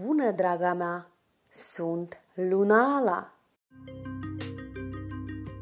Bună, draga mea! Sunt Lunala!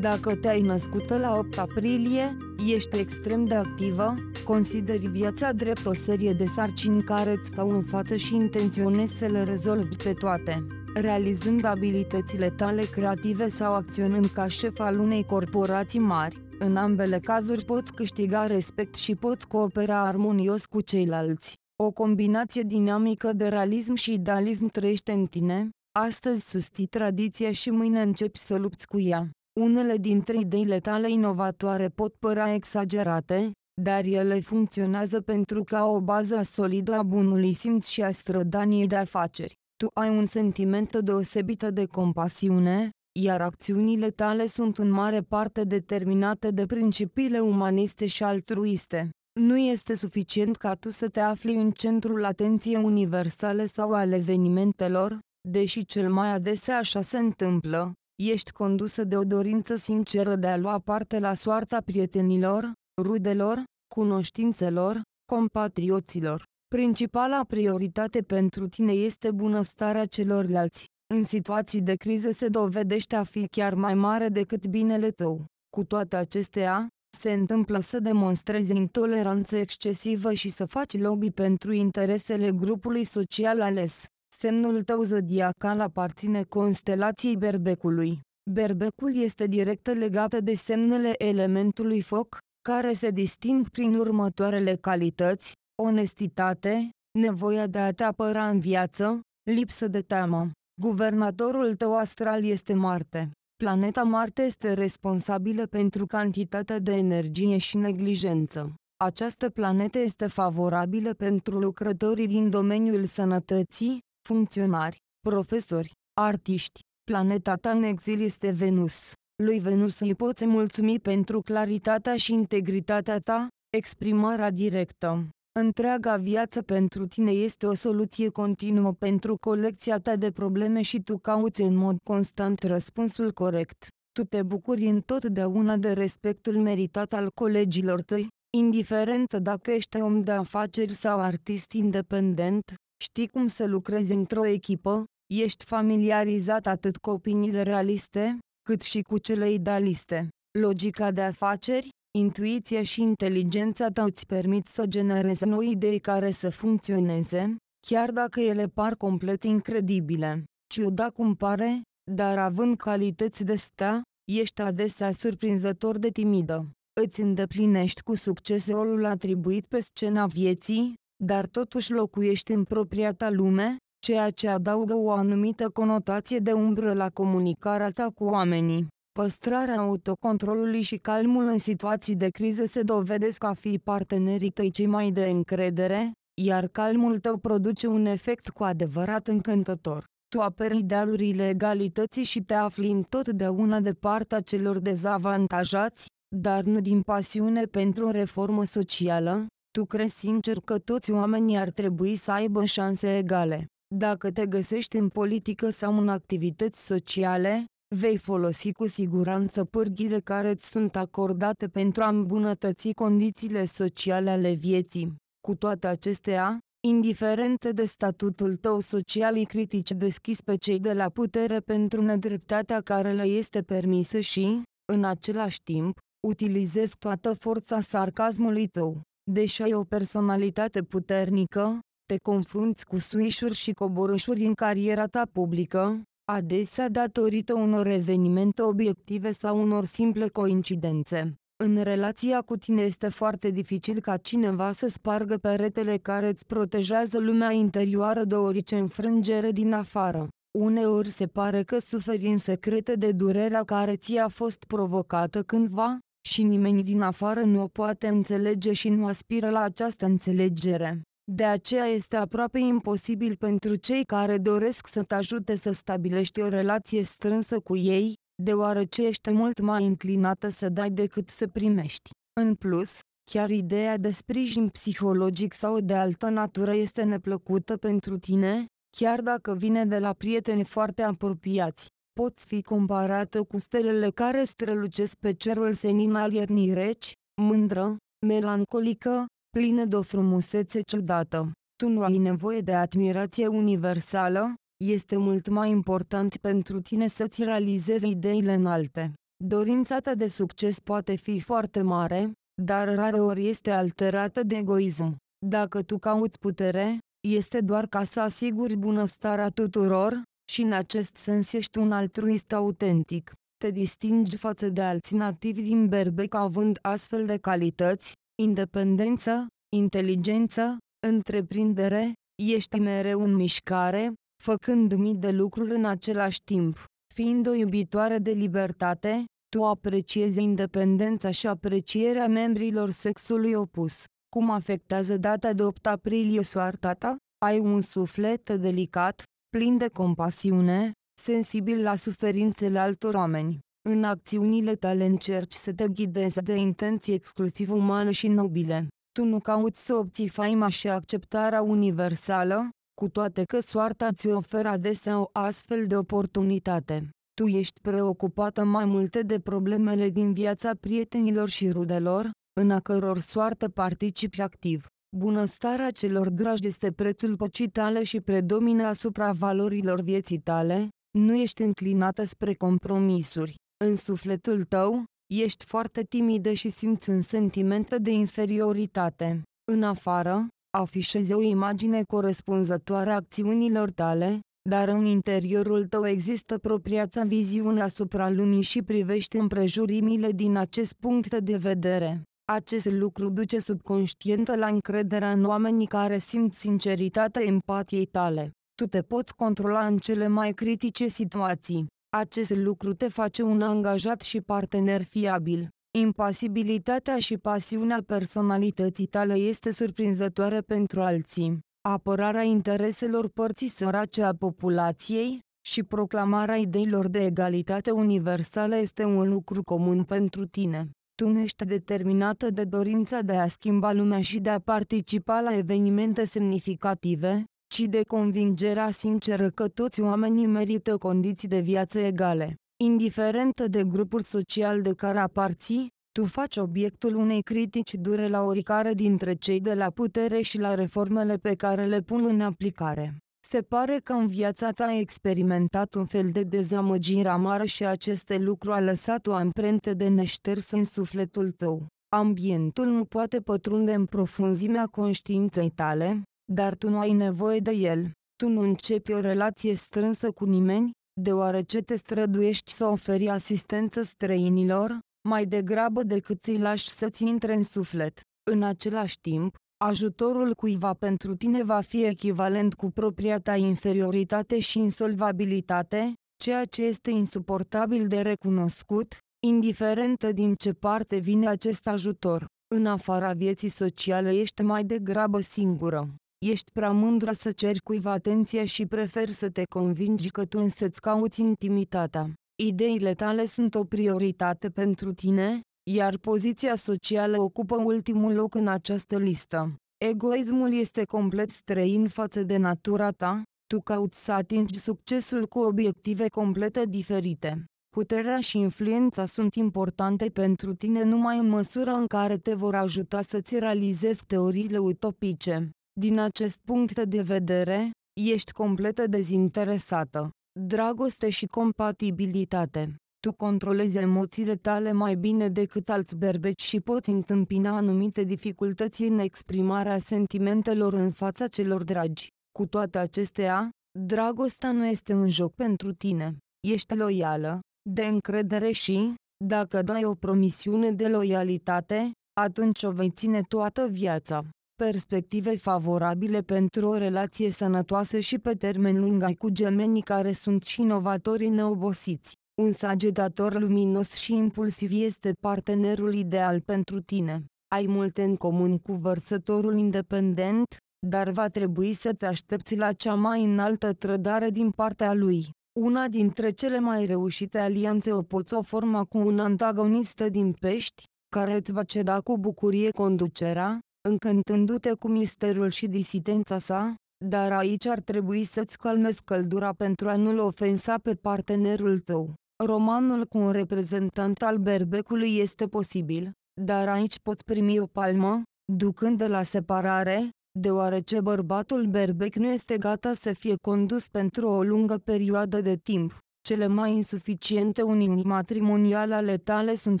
Dacă te-ai născut la 8 aprilie, ești extrem de activă, consideri viața drept o serie de sarcini care îți stau în față și intenționezi să le rezolvi pe toate realizând abilitățile tale creative sau acționând ca șef al unei corporații mari. În ambele cazuri poți câștiga respect și poți coopera armonios cu ceilalți. O combinație dinamică de realism și idealism trăiește în tine, astăzi susții tradiția și mâine începi să lupți cu ea. Unele dintre ideile tale inovatoare pot părea exagerate, dar ele funcționează pentru că au o bază solidă a bunului simț și a strădaniei de afaceri. Tu ai un sentiment deosebit de compasiune, iar acțiunile tale sunt în mare parte determinate de principiile umaniste și altruiste. Nu este suficient ca tu să te afli în centrul atenției universale sau al evenimentelor, deși cel mai adesea așa se întâmplă, ești condusă de o dorință sinceră de a lua parte la soarta prietenilor, rudelor, cunoștințelor, compatrioților. Principala prioritate pentru tine este bunăstarea celorlalți. În situații de criză se dovedește a fi chiar mai mare decât binele tău. Cu toate acestea, se întâmplă să demonstrezi intoleranță excesivă și să faci lobby pentru interesele grupului social ales. Semnul tău zodiacal aparține constelației berbecului. Berbecul este direct legat de semnele elementului foc, care se disting prin următoarele calități, onestitate, nevoia de a te apăra în viață, lipsă de teamă. Guvernatorul tău astral este Marte. Planeta Marte este responsabilă pentru cantitatea de energie și neglijență. Această planetă este favorabilă pentru lucrătorii din domeniul sănătății, funcționari, profesori, artiști. Planeta ta în exil este Venus. Lui Venus îi poți mulțumi pentru claritatea și integritatea ta, exprimarea directă, Întreaga viață pentru tine este o soluție continuă pentru colecția ta de probleme și tu cauți în mod constant răspunsul corect. Tu te bucuri întotdeauna de respectul meritat al colegilor tăi, indiferent dacă ești om de afaceri sau artist independent, știi cum să lucrezi într-o echipă, ești familiarizat atât cu opiniile realiste, cât și cu cele idealiste. Logica de afaceri, Intuiția și inteligența ta îți permit să generezi noi idei care să funcționeze, chiar dacă ele par complet incredibile. Ciuda cum pare, dar având calități de stea, ești adesea surprinzător de timidă. Îți îndeplinești cu succes rolul atribuit pe scena vieții, dar totuși locuiești în propria ta lume, ceea ce adaugă o anumită conotație de umbră la comunicarea ta cu oamenii. Păstrarea autocontrolului și calmul în situații de criză se dovedesc a fi partenerii tăi cei mai de încredere, iar calmul tău produce un efect cu adevărat încântător. Tu aperi idealurile egalității și te afli întotdeauna de partea celor dezavantajați, dar nu din pasiune pentru o reformă socială, tu crezi sincer că toți oamenii ar trebui să aibă șanse egale. Dacă te găsești în politică sau în activități sociale, vei folosi cu siguranță pârghile care îți sunt acordate pentru a îmbunătăți condițiile sociale ale vieții. Cu toate acestea, indiferent de statutul tău social îi critici deschis pe cei de la putere pentru nedreptatea care le este permisă și, în același timp, utilizezi toată forța sarcasmului tău. Deși ai o personalitate puternică, te confrunți cu suișuri și coborâșuri în cariera ta publică, adesea datorită unor evenimente obiective sau unor simple coincidențe. În relația cu tine este foarte dificil ca cineva să spargă peretele care îți protejează lumea interioară de orice înfrângere din afară. Uneori se pare că suferi în secrete de durerea care ți-a fost provocată cândva, și nimeni din afară nu o poate înțelege și nu aspiră la această înțelegere. De aceea este aproape imposibil pentru cei care doresc să te ajute să stabilești o relație strânsă cu ei, deoarece ești mult mai înclinată să dai decât să primești. În plus, chiar ideea de sprijin psihologic sau de altă natură este neplăcută pentru tine, chiar dacă vine de la prieteni foarte apropiați. Poți fi comparată cu stelele care strălucesc pe cerul senin al iernii reci, mândră, melancolică, plină de o frumusețe ciudată. Tu nu ai nevoie de admirație universală, este mult mai important pentru tine să-ți realizezi ideile înalte. Dorința ta de succes poate fi foarte mare, dar rareori este alterată de egoism. Dacă tu cauți putere, este doar ca să asiguri bunăstarea tuturor, și în acest sens ești un altruist autentic. Te distingi față de alții nativi din Berbec având astfel de calități, independență, inteligență, întreprindere, ești mereu în mișcare, făcând mii de lucruri în același timp. Fiind o iubitoare de libertate, tu apreciezi independența și aprecierea membrilor sexului opus. Cum afectează data de 8 aprilie soarta ta? Ai un suflet delicat, plin de compasiune, sensibil la suferințele altor oameni. În acțiunile tale încerci să te ghidezi de intenții exclusiv umane și nobile. Tu nu cauți să obții faima și acceptarea universală, cu toate că soarta ți oferă adesea o astfel de oportunitate. Tu ești preocupată mai multe de problemele din viața prietenilor și rudelor, în a căror soartă participi activ. Bunăstarea celor dragi este prețul păcii tale și predomină asupra valorilor vieții tale, nu ești înclinată spre compromisuri. În sufletul tău, ești foarte timidă și simți un sentiment de inferioritate. În afară, afișezi o imagine corespunzătoare acțiunilor tale, dar în interiorul tău există propria ta viziune asupra lumii și privești împrejurimile din acest punct de vedere. Acest lucru duce subconștientă la încrederea în oamenii care simt sinceritatea empatiei tale. Tu te poți controla în cele mai critice situații. Acest lucru te face un angajat și partener fiabil. Impasibilitatea și pasiunea personalității tale este surprinzătoare pentru alții. Apărarea intereselor părții sărace a populației și proclamarea ideilor de egalitate universală este un lucru comun pentru tine. Tu nu ești determinată de dorința de a schimba lumea și de a participa la evenimente semnificative, ci de convingerea sinceră că toți oamenii merită condiții de viață egale, indiferent de grupul social de care aparții, tu faci obiectul unei critici dure la oricare dintre cei de la putere și la reformele pe care le pun în aplicare. Se pare că în viața ta ai experimentat un fel de dezamăgire amară și aceste lucru a lăsat o amprentă de neșters în sufletul tău. Ambientul nu poate pătrunde în profunzimea conștiinței tale, dar tu nu ai nevoie de el. Tu nu începi o relație strânsă cu nimeni, deoarece te străduiești să oferi asistență străinilor, mai degrabă decât să-i lași să-ți intre în suflet. În același timp, ajutorul cuiva pentru tine va fi echivalent cu propria ta inferioritate și insolvabilitate, ceea ce este insuportabil de recunoscut, indiferentă din ce parte vine acest ajutor. În afara vieții sociale ești mai degrabă singură. Ești prea mândră să ceri cuiva atenție și preferi să te convingi că tu însă-ți cauți intimitatea. Ideile tale sunt o prioritate pentru tine, iar poziția socială ocupă ultimul loc în această listă. Egoismul este complet străin față de natura ta, tu cauți să atingi succesul cu obiective complet diferite. Puterea și influența sunt importante pentru tine numai în măsura în care te vor ajuta să-ți realizezi teoriile utopice. Din acest punct de vedere, ești complet dezinteresată. Dragoste și compatibilitate. Tu controlezi emoțiile tale mai bine decât alți berbeci și poți întâmpina anumite dificultăți în exprimarea sentimentelor în fața celor dragi. Cu toate acestea, dragostea nu este un joc pentru tine. Ești loială, de încredere și, dacă dai o promisiune de loialitate, atunci o vei ține toată viața perspective favorabile pentru o relație sănătoasă și pe termen lung ai cu gemenii care sunt și inovatori neobosiți. Un sagetator luminos și impulsiv este partenerul ideal pentru tine. Ai multe în comun cu vărsătorul independent, dar va trebui să te aștepți la cea mai înaltă trădare din partea lui. Una dintre cele mai reușite alianțe o poți o forma cu un antagonist din pești, care îți va ceda cu bucurie conducerea, încântându-te cu misterul și disidența sa, dar aici ar trebui să-ți calmezi căldura pentru a nu-l ofensa pe partenerul tău. Romanul cu un reprezentant al berbecului este posibil, dar aici poți primi o palmă, ducând la separare, deoarece bărbatul berbec nu este gata să fie condus pentru o lungă perioadă de timp. Cele mai insuficiente unii matrimoniale ale tale sunt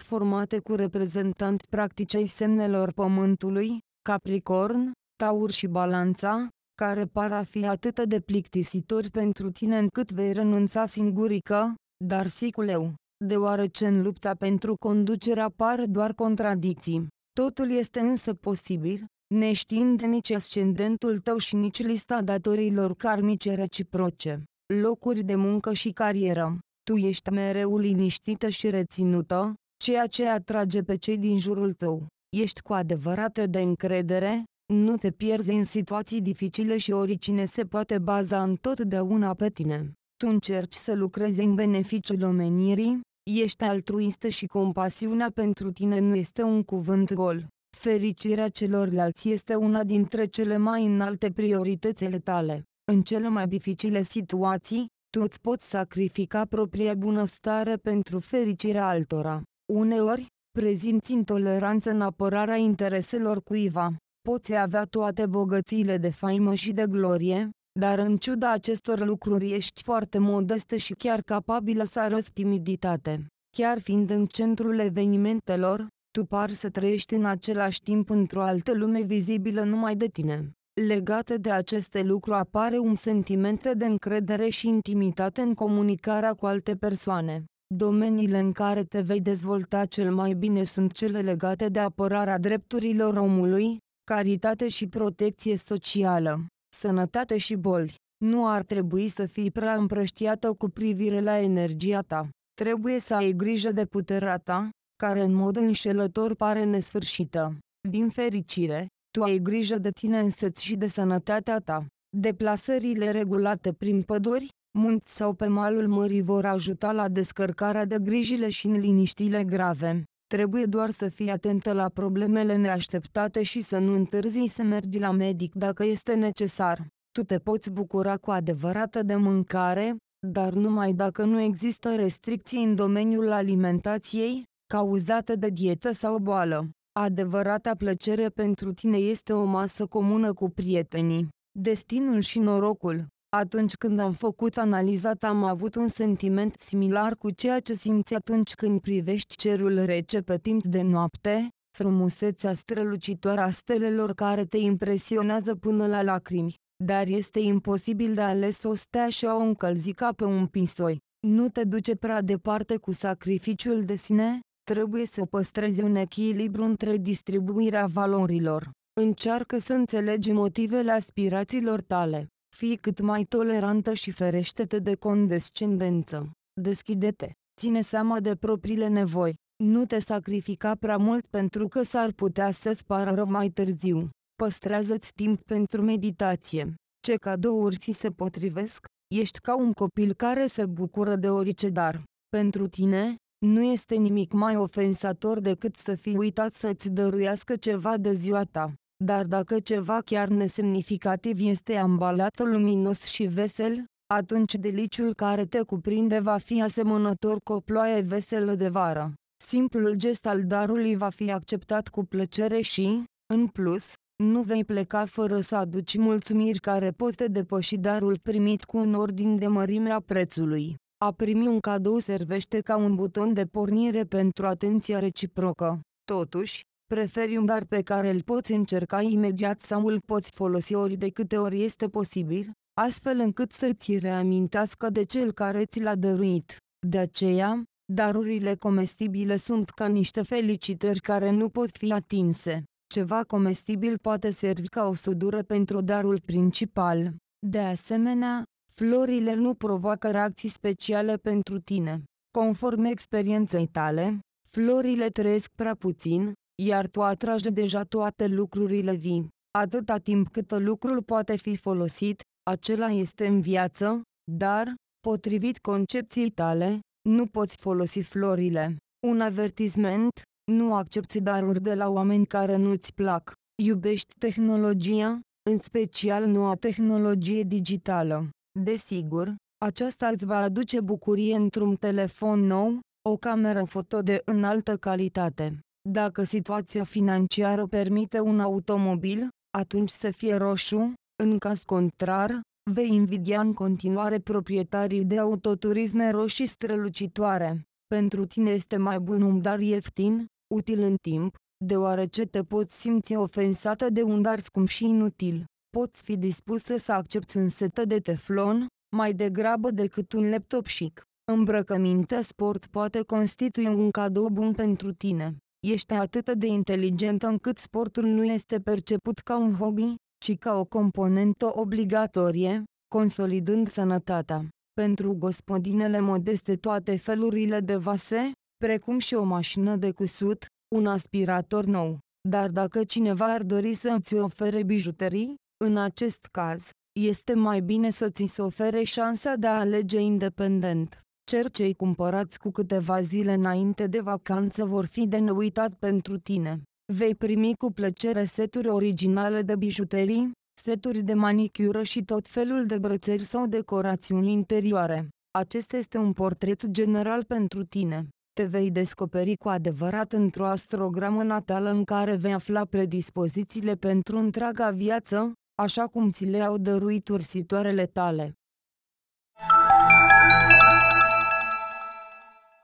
formate cu reprezentant practicei semnelor pământului, Capricorn, Taur și Balanța, care par a fi atât de plictisitori pentru tine încât vei renunța singurică, dar siculeu, deoarece în lupta pentru conducere apar doar contradicții. Totul este însă posibil, neștiind nici ascendentul tău și nici lista datorilor karmice reciproce, locuri de muncă și carieră. Tu ești mereu liniștită și reținută, ceea ce atrage pe cei din jurul tău ești cu adevărat de încredere, nu te pierzi în situații dificile și oricine se poate baza întotdeauna pe tine. Tu încerci să lucrezi în beneficiul omenirii, ești altruistă și compasiunea pentru tine nu este un cuvânt gol. Fericirea celorlalți este una dintre cele mai înalte prioritățile tale. În cele mai dificile situații, tu îți poți sacrifica propria bunăstare pentru fericirea altora. Uneori, prezinți intoleranță în apărarea intereselor cuiva. Poți avea toate bogățiile de faimă și de glorie, dar în ciuda acestor lucruri ești foarte modestă și chiar capabilă să arăți timiditate. Chiar fiind în centrul evenimentelor, tu par să trăiești în același timp într-o altă lume vizibilă numai de tine. Legate de aceste lucruri apare un sentiment de încredere și intimitate în comunicarea cu alte persoane. Domeniile în care te vei dezvolta cel mai bine sunt cele legate de apărarea drepturilor omului, caritate și protecție socială, sănătate și boli. Nu ar trebui să fii prea împrăștiată cu privire la energia ta. Trebuie să ai grijă de puterea ta, care în mod înșelător pare nesfârșită. Din fericire, tu ai grijă de tine însăți și de sănătatea ta. Deplasările regulate prin păduri, munți sau pe malul mării vor ajuta la descărcarea de grijile și în liniștile grave. Trebuie doar să fii atentă la problemele neașteptate și să nu întârzii să mergi la medic dacă este necesar. Tu te poți bucura cu adevărată de mâncare, dar numai dacă nu există restricții în domeniul alimentației, cauzate de dietă sau boală. Adevărata plăcere pentru tine este o masă comună cu prietenii. Destinul și norocul atunci când am făcut analiza am avut un sentiment similar cu ceea ce simți atunci când privești cerul rece pe timp de noapte, frumusețea strălucitoare a stelelor care te impresionează până la lacrimi, dar este imposibil de ales o stea și o încălzi ca pe un pisoi. Nu te duce prea departe cu sacrificiul de sine, trebuie să păstrezi un echilibru între distribuirea valorilor. Încearcă să înțelegi motivele aspirațiilor tale. Fii cât mai tolerantă și ferește-te de condescendență. Deschide-te, ține seama de propriile nevoi, nu te sacrifica prea mult pentru că s-ar putea să-ți pară mai târziu. Păstrează-ți timp pentru meditație. Ce cadouri ți se potrivesc? Ești ca un copil care se bucură de orice dar. Pentru tine, nu este nimic mai ofensator decât să fii uitat să-ți dăruiască ceva de ziua ta. Dar dacă ceva chiar nesemnificativ este ambalat luminos și vesel, atunci deliciul care te cuprinde va fi asemănător cu o ploaie veselă de vară. Simplul gest al darului va fi acceptat cu plăcere și, în plus, nu vei pleca fără să aduci mulțumiri care pot depăși darul primit cu un ordin de mărimea prețului. A primi un cadou servește ca un buton de pornire pentru atenția reciprocă. Totuși, Preferi un dar pe care îl poți încerca imediat sau îl poți folosi ori de câte ori este posibil, astfel încât să ți reamintească de cel care ți l-a dăruit. De aceea, darurile comestibile sunt ca niște felicitări care nu pot fi atinse. Ceva comestibil poate servi ca o sudură pentru darul principal. De asemenea, florile nu provoacă reacții speciale pentru tine. Conform experienței tale, florile trăiesc prea puțin, iar tu atragi deja toate lucrurile vii. Atâta timp cât lucrul poate fi folosit, acela este în viață, dar, potrivit concepției tale, nu poți folosi florile. Un avertisment, nu accepti daruri de la oameni care nu-ți plac. Iubești tehnologia, în special noua tehnologie digitală. Desigur, aceasta îți va aduce bucurie într-un telefon nou, o cameră foto de înaltă calitate, dacă situația financiară permite un automobil, atunci să fie roșu, în caz contrar, vei invidia în continuare proprietarii de autoturisme roșii strălucitoare. Pentru tine este mai bun un dar ieftin, util în timp, deoarece te poți simți ofensată de un dar scump și inutil. Poți fi dispusă să accepti un set de teflon, mai degrabă decât un laptop chic. Îmbrăcămintea sport poate constitui un cadou bun pentru tine. Ești atât de inteligentă încât sportul nu este perceput ca un hobby, ci ca o componentă obligatorie, consolidând sănătatea. Pentru gospodinele modeste toate felurile de vase, precum și o mașină de cusut, un aspirator nou. Dar dacă cineva ar dori să îți ofere bijuterii, în acest caz, este mai bine să ți se ofere șansa de a alege independent cer cei cumpărați cu câteva zile înainte de vacanță vor fi de neuitat pentru tine. Vei primi cu plăcere seturi originale de bijuterii, seturi de manicură și tot felul de brățări sau decorațiuni interioare. Acesta este un portret general pentru tine. Te vei descoperi cu adevărat într-o astrogramă natală în care vei afla predispozițiile pentru întreaga viață, așa cum ți le-au dăruit ursitoarele tale.